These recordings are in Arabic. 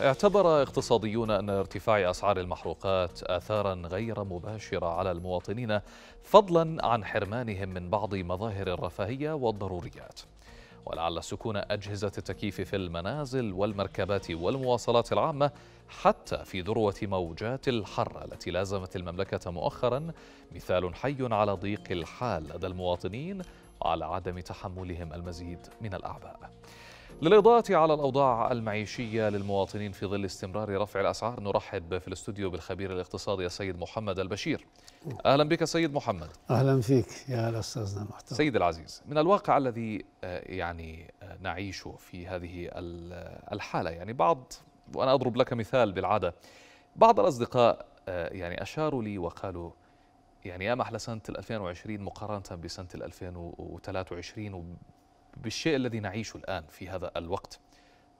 اعتبر اقتصاديون أن ارتفاع أسعار المحروقات آثارا غير مباشرة على المواطنين فضلا عن حرمانهم من بعض مظاهر الرفاهية والضروريات ولعل سكون أجهزة التكييف في المنازل والمركبات والمواصلات العامة حتى في ذروة موجات الحر التي لازمت المملكة مؤخرا مثال حي على ضيق الحال لدى المواطنين على عدم تحملهم المزيد من الأعباء للإضاءة على الأوضاع المعيشية للمواطنين في ظل استمرار رفع الأسعار نرحب في الاستوديو بالخبير الاقتصادي السيد محمد البشير أهلا بك سيد محمد أهلا فيك يا أستاذنا المحترم سيد العزيز من الواقع الذي آه، يعني آه، نعيشه في هذه الحالة يعني بعض وأنا أضرب لك مثال بالعادة بعض الأصدقاء آه، يعني أشاروا لي وقالوا يعني يا أحلى سنة 2020 مقارنة بسنة 2023 وبالشيء الذي نعيشه الآن في هذا الوقت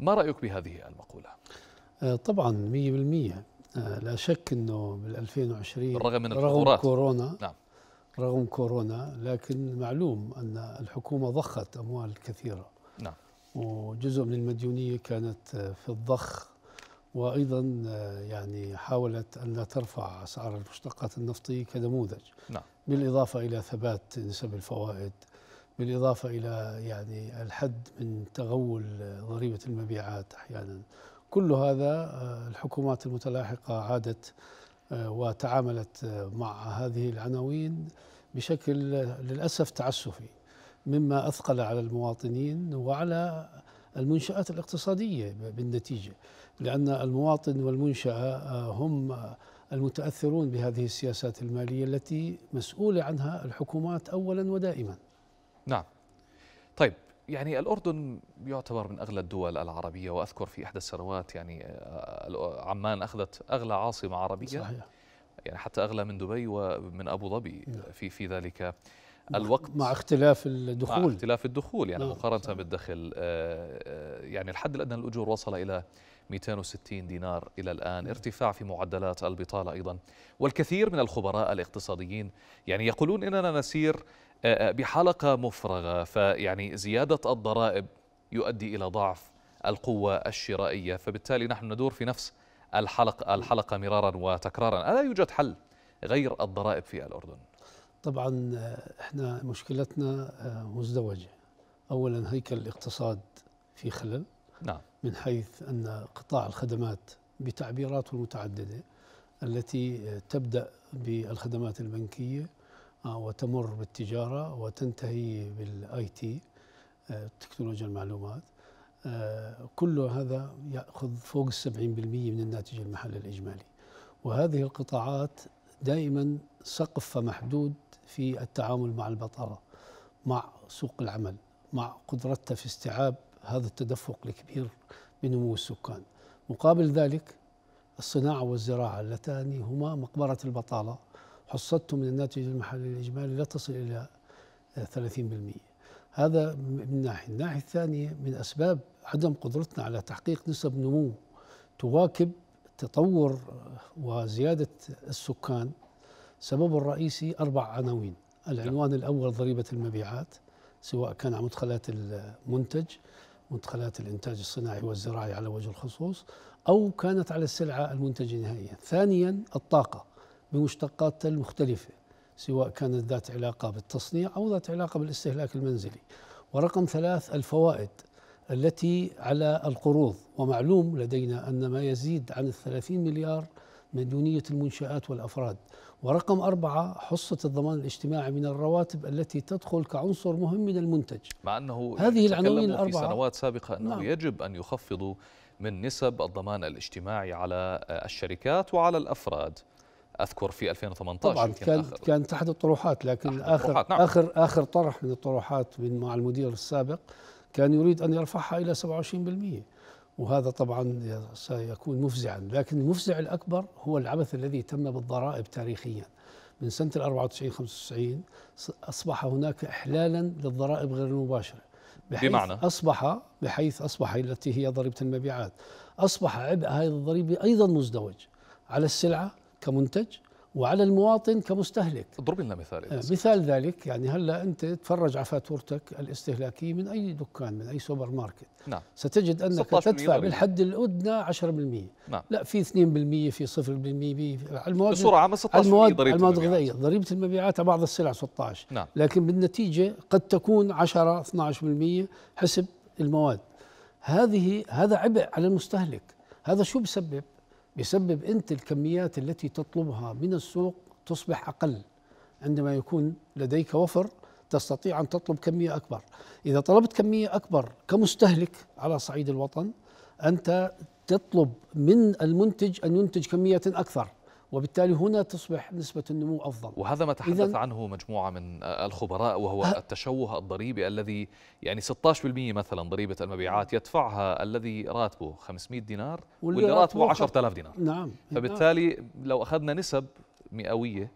ما رأيك بهذه المقولة؟ آه، طبعا 100% آه، لا شك أنه بال 2020 رغم من رغم كورونا نعم رغم كورونا لكن معلوم أن الحكومة ضخت أموال كثيرة نعم وجزء من المديونية كانت آه، في الضخ وايضا آه، يعني حاولت ان لا ترفع اسعار المشتقات النفطيه كنموذج نعم. بالاضافه الى ثبات نسب الفوائد بالاضافه الى يعني الحد من تغول آه، ضريبه المبيعات احيانا كل هذا آه، الحكومات المتلاحقه عادت وتعاملت مع هذه العناوين بشكل للاسف تعسفي مما اثقل على المواطنين وعلى المنشآت الاقتصادية بالنتيجة لأن المواطن والمنشأة آه، هم آه، المتأثرون بهذه السياسات المالية التي مسؤولة عنها الحكومات أولا ودائما نعم طيب يعني الأردن يعتبر من أغلى الدول العربية وأذكر في إحدى السنوات يعني آه، عمان أخذت أغلى عاصمة عربية صحيح. يعني حتى أغلى من دبي ومن أبو ظبي نعم. في في ذلك الوقت مع اختلاف الدخول مع اختلاف الدخول يعني نعم، مقارنة صحيح. بالدخل آه، آه، يعني الحد الأدنى للأجور وصل إلى 260 دينار إلى الآن ارتفاع في معدلات البطالة أيضا والكثير من الخبراء الاقتصاديين يعني يقولون إننا نسير آه، بحلقة مفرغة فيعني زيادة الضرائب يؤدي إلى ضعف القوة الشرائية فبالتالي نحن ندور في نفس الحلقة, الحلقة مرارا وتكرارا ألا يوجد حل غير الضرائب في الأردن؟ طبعا آه، احنا مشكلتنا آه، مزدوجه اولا هيكل الاقتصاد في خلل نعم من حيث ان قطاع الخدمات بتعبيراته المتعدده التي آه، تبدا بالخدمات البنكيه وتمر بالتجاره وتنتهي بالاي تي تكنولوجيا المعلومات كل هذا ياخذ فوق ال 70% من الناتج المحلي الاجمالي وهذه القطاعات دائما سقفها محدود في التعامل مع البطالة مع سوق العمل مع قدرتها في استيعاب هذا التدفق الكبير بنمو السكان مقابل ذلك الصناعة والزراعة اللتان هما مقبرة البطالة حصته من الناتج المحلي الإجمالي لا تصل إلى 30% هذا من ناحية الناحية الثانية من أسباب عدم قدرتنا على تحقيق نسب نمو تواكب تطور وزيادة السكان سببه الرئيسي أربع عناوين العنوان نعم. الأول ضريبة المبيعات سواء كان على مدخلات المنتج مدخلات الإنتاج الصناعي والزراعي على وجه الخصوص أو كانت على السلعة المنتجة نهائيا ثانيا الطاقة بمشتقاتها المختلفة سواء كانت ذات علاقة بالتصنيع أو ذات علاقة بالاستهلاك المنزلي ورقم ثلاث الفوائد التي على القروض ومعلوم لدينا أن ما يزيد عن الثلاثين مليار مديونية المنشآت والأفراد ورقم أربعة حصة الضمان الاجتماعي من الرواتب التي تدخل كعنصر مهم من المنتج مع أنه يعني هذه العناوين الأربعة في سنوات سابقة أنه نعم. يجب أن يخفضوا من نسب الضمان الاجتماعي على آه، الشركات وعلى الأفراد اذكر في 2018 طبعا كان آخر كانت احد الطروحات لكن تحت اخر نعم. اخر اخر طرح من الطروحات من مع المدير السابق كان يريد ان يرفعها الى 27% وهذا طبعا سيكون مفزعا لكن المفزع الأكبر هو العبث الذي تم بالضرائب تاريخيا من سنة 94 95 أصبح هناك إحلالا للضرائب غير المباشرة بحيث بمعنى أصبح بحيث أصبح التي هي ضريبة المبيعات أصبح عبء هذه الضريبة أيضا مزدوج على السلعة كمنتج وعلى المواطن كمستهلك اضرب لنا مثال إذا آه، مثال ذلك يعني هلا انت تفرج على فاتورتك الاستهلاكيه من اي دكان من اي سوبر ماركت نعم ستجد انك تدفع بالحد الادنى 10% نعم لا في 2% في 0% على المواد بسرعه عامه 16% المواد ضريبه المواد الغذائيه ضريبه المبيعات على بعض السلع 16 نعم لكن بالنتيجه قد تكون 10 12% حسب المواد هذه هذا عبء على المستهلك هذا شو بسبب بسبب أنت الكميات التي تطلبها من السوق تصبح أقل عندما يكون لديك وفر تستطيع أن تطلب كمية أكبر إذا طلبت كمية أكبر كمستهلك على صعيد الوطن أنت تطلب من المنتج أن ينتج كمية أكثر وبالتالي هنا تصبح نسبة النمو أفضل وهذا ما تحدث عنه مجموعة من الخبراء وهو التشوه الضريبي الذي يعني 16% مثلا ضريبة المبيعات يدفعها الذي راتبه 500 دينار واللي راتبه 10000 دينار نعم فبالتالي لو أخذنا نسب مئوية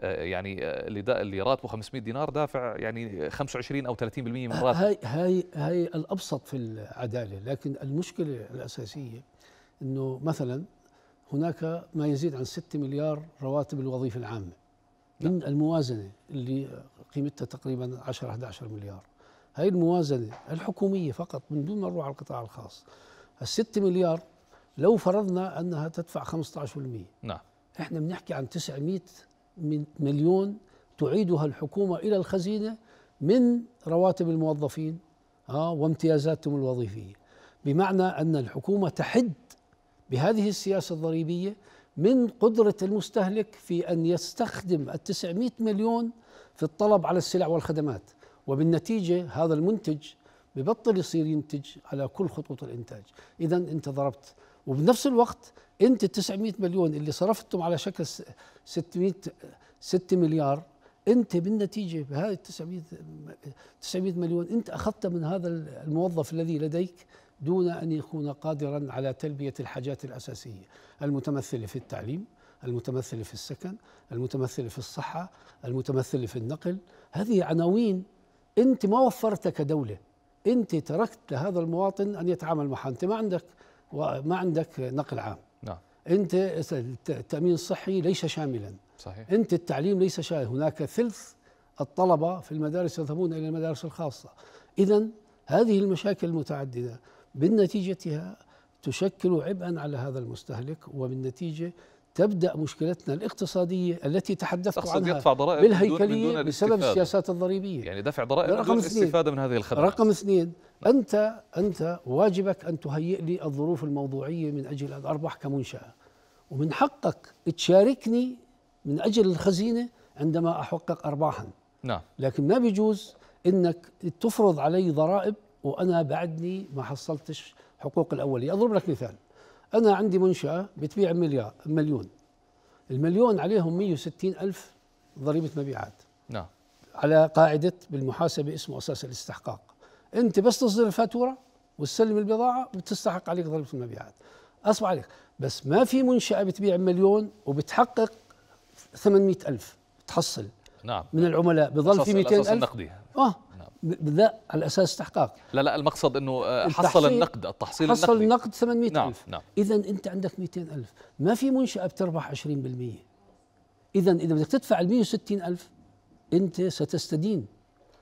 آه، يعني آه، اللي راتبه 500 دينار دافع يعني 25 او 30% من راتبه هاي هاي هاي الابسط في العداله لكن المشكله الاساسيه انه مثلا هناك ما يزيد عن 6 مليار رواتب الوظيفه العامه من الموازنه اللي قيمتها تقريبا 10 11 مليار هاي الموازنه الحكوميه فقط من دون ما نروح على القطاع الخاص 6 مليار لو فرضنا انها تدفع 15% نعم احنا بنحكي عن 900 مليون تعيدها الحكومه الى الخزينه من رواتب الموظفين اه وامتيازاتهم الوظيفيه بمعنى ان الحكومه تحد بهذه السياسة الضريبية من قدرة المستهلك في أن يستخدم التسعمائة مليون في الطلب على السلع والخدمات وبالنتيجة هذا المنتج ببطل يصير ينتج على كل خطوط الإنتاج إذا أنت ضربت وبنفس الوقت أنت 900 مليون اللي صرفتهم على شكل 600 6 مليار انت بالنتيجه بهذه 900 900 مليون انت أخذت من هذا الموظف الذي لديك دون ان يكون قادرا على تلبيه الحاجات الاساسيه المتمثله في التعليم المتمثله في السكن المتمثله في الصحه المتمثله في النقل هذه عناوين انت ما وفرتها كدوله انت تركت لهذا المواطن ان يتعامل معها انت ما عندك ما عندك نقل عام نعم انت التامين الصحي ليس شاملا صحيح انت التعليم ليس شاملا هناك ثلث الطلبه في المدارس يذهبون الى المدارس الخاصه اذا هذه المشاكل المتعدده بالنتيجتها تشكل عبئا على هذا المستهلك وبالنتيجه تبدا مشكلتنا الاقتصاديه التي تحدثت عنها يدفع ضرائب بالهيكليه من دون بسبب الاستفادة. السياسات الضريبيه يعني دفع ضرائب رقم دون الاستفاده من هذه الخدمات رقم اثنين انت انت واجبك ان تهيئ لي الظروف الموضوعيه من اجل ان اربح كمنشاه ومن حقك تشاركني من اجل الخزينه عندما احقق ارباحا نعم لكن ما بيجوز انك تفرض علي ضرائب وانا بعدني ما حصلتش حقوق الاوليه اضرب لك مثال انا عندي منشاه بتبيع مليار مليون المليون عليهم 160 الف ضريبه مبيعات نعم على قاعده بالمحاسبه اسمه اساس الاستحقاق انت بس تصدر الفاتوره وتسلم البضاعه وبتستحق عليك ضريبه المبيعات اصبح عليك بس ما في منشاه بتبيع مليون وبتحقق 800 الف تحصل نعم من العملاء بضل في 200 الف نقدية. اه لا على اساس استحقاق لا لا المقصد انه آه، حصل النقد التحصيل حصل النقدي. النقد 800 نعم ألف نعم اذا انت عندك 200 ألف ما في منشاه بتربح 20% اذا اذا بدك تدفع ال 160 ألف انت ستستدين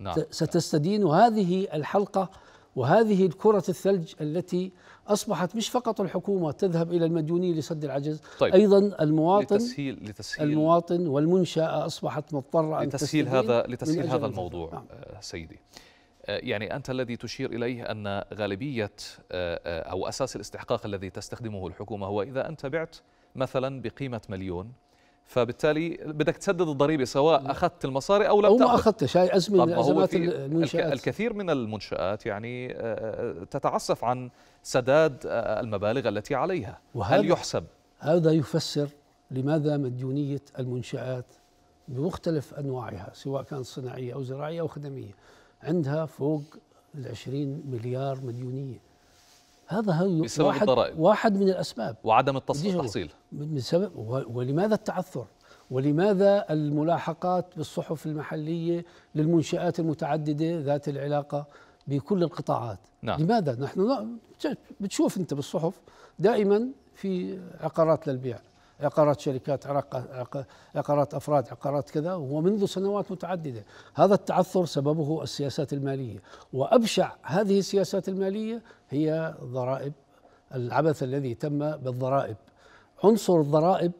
نعم. ستستدين وهذه الحلقه وهذه الكرة الثلج التي أصبحت مش فقط الحكومة تذهب إلى المديونين لسد العجز طيب أيضا المواطن لتسهيل, لتسهيل المواطن والمنشأة أصبحت مضطرة أن لتسهيل هذا لتسهيل هذا الموضوع نعم. آه، سيدي آه، يعني أنت الذي تشير إليه أن غالبية آه، أو أساس الاستحقاق الذي تستخدمه الحكومة هو إذا أنت بعت مثلا بقيمة مليون فبالتالي بدك تسدد الضريبه سواء نعم. اخذت المصاري او لم او ما اخذتش هاي ازمه من ازمات المنشات الكثير من المنشات يعني آه، آه، تتعسف عن سداد آه، المبالغ التي عليها هل يحسب هذا يفسر لماذا مديونيه المنشات بمختلف انواعها سواء كانت صناعيه او زراعيه او خدميه عندها فوق ال 20 مليار مديونيه هذا هو بسبب واحد, الضرائب. واحد من الأسباب وعدم التحصيل بسبب ولماذا التعثر ولماذا الملاحقات بالصحف المحلية للمنشآت المتعددة ذات العلاقة بكل القطاعات نعم. لماذا نحن بتشوف أنت بالصحف دائما في عقارات للبيع عقارات شركات عقارات افراد عقارات كذا ومنذ سنوات متعدده هذا التعثر سببه السياسات الماليه وابشع هذه السياسات الماليه هي ضرائب العبث الذي تم بالضرائب عنصر الضرائب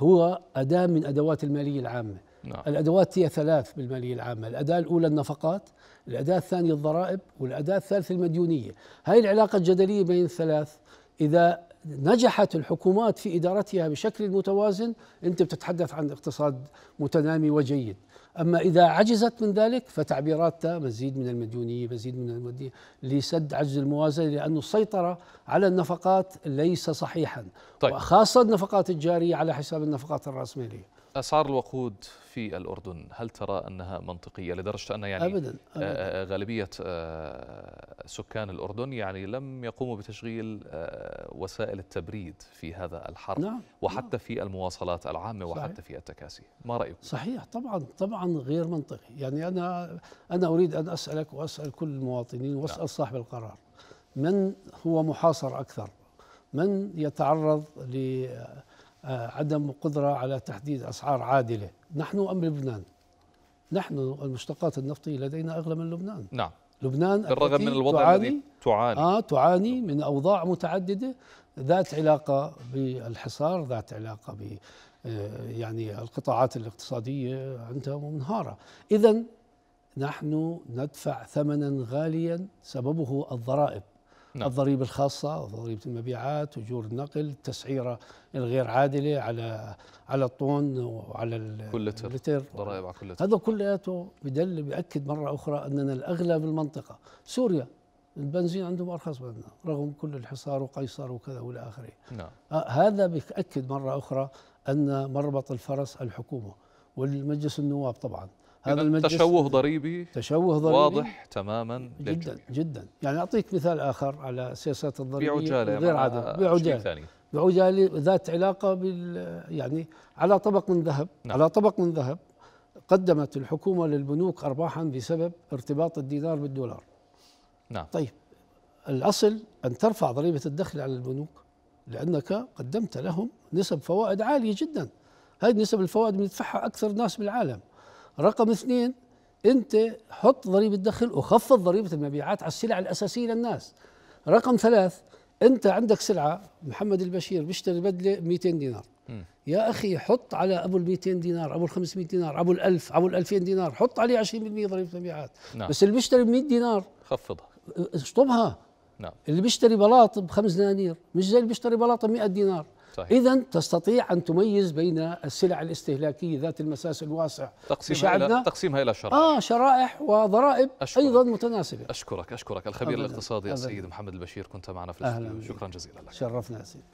هو اداه من ادوات الماليه العامه لا. نعم. الادوات هي ثلاث بالماليه العامه، الاداه الاولى النفقات، الاداه الثانيه الضرائب، والاداه الثالثه المديونيه، هاي العلاقه الجدليه بين الثلاث اذا نجحت الحكومات في ادارتها بشكل متوازن انت بتتحدث عن اقتصاد متنامي وجيد اما اذا عجزت من ذلك فتعبيراتها مزيد من المديونيه مزيد من المديونيه لسد عجز الموازنه لانه السيطره على النفقات ليس صحيحا طيب. وخاصه النفقات الجاريه على حساب النفقات الراسماليه اسعار الوقود في الاردن هل ترى انها منطقيه لدرجه ان يعني أبداً. آه، أبداً. غالبيه آه، سكان الاردن يعني لم يقوموا بتشغيل آه، وسائل التبريد في هذا الحر نعم،, نعم. وحتى نعم. في المواصلات العامه صحيح. وحتى في التكاسي ما رايك صحيح طبعا طبعا غير منطقي يعني انا انا اريد ان اسالك واسال كل المواطنين نعم. واسال نعم. صاحب القرار من هو محاصر اكثر من يتعرض ل آه، عدم قدرة على تحديد أسعار عادلة نحن أم لبنان نحن المشتقات النفطية لدينا أغلى من لبنان نعم لبنان بالرغم من الوضع تعاني الذي تعاني آه تعاني من أوضاع متعددة ذات علاقة بالحصار ذات علاقة ب آه، يعني القطاعات الاقتصادية عندها منهارة إذا نحن ندفع ثمنا غاليا سببه الضرائب نعم. الضريبة الخاصة ضريبة المبيعات أجور النقل التسعيرة الغير عادلة على على الطن وعلى كل لتر ضرائب على كل لتر هذا كلياته بدل بيأكد مرة أخرى أننا الأغلى بالمنطقة سوريا البنزين عندهم أرخص مننا رغم كل الحصار وقيصر وكذا وإلى آخره نعم. آه، هذا بيأكد مرة أخرى أن مربط الفرس الحكومة والمجلس النواب طبعاً هذا المجلس تشوه ضريبي تشوه ضريبي واضح تماما جدا للجميع. جدا يعني اعطيك مثال اخر على سياسات الضريبيه غير عادله بعجاله بعجاله ذات علاقه بال يعني على طبق من ذهب نعم. على طبق من ذهب قدمت الحكومه للبنوك ارباحا بسبب ارتباط الدينار بالدولار نعم طيب الاصل ان ترفع ضريبه الدخل على البنوك لانك قدمت لهم نسب فوائد عاليه جدا هذه نسب الفوائد بيدفعها اكثر ناس بالعالم رقم اثنين انت حط ضريبه دخل وخفض ضريبه المبيعات على السلع الاساسيه للناس رقم ثلاث انت عندك سلعه محمد البشير بيشتري بدله 200 دينار م. يا اخي حط على ابو ال 200 دينار ابو ال 500 دينار ابو ال 1000 ابو ال 2000 دينار حط عليه 20% ضريبه مبيعات نعم. بس اللي بيشتري ب 100 دينار خفضها اه، اه، اشطبها نعم اللي بيشتري بلاط بخمس دنانير مش زي اللي بيشتري ب 100 دينار إذا تستطيع أن تميز بين السلع الاستهلاكية ذات المساس الواسع تقسيمها شعبنا إلى تقسيمها إلى شرائح آه شرائح وضرائب أشكرك أيضا متناسبة أشكرك أشكرك الخبير أبداً الاقتصادي أبداً السيد محمد البشير كنت معنا في الاستديو شكرا جزيلا لك شرفنا سيدي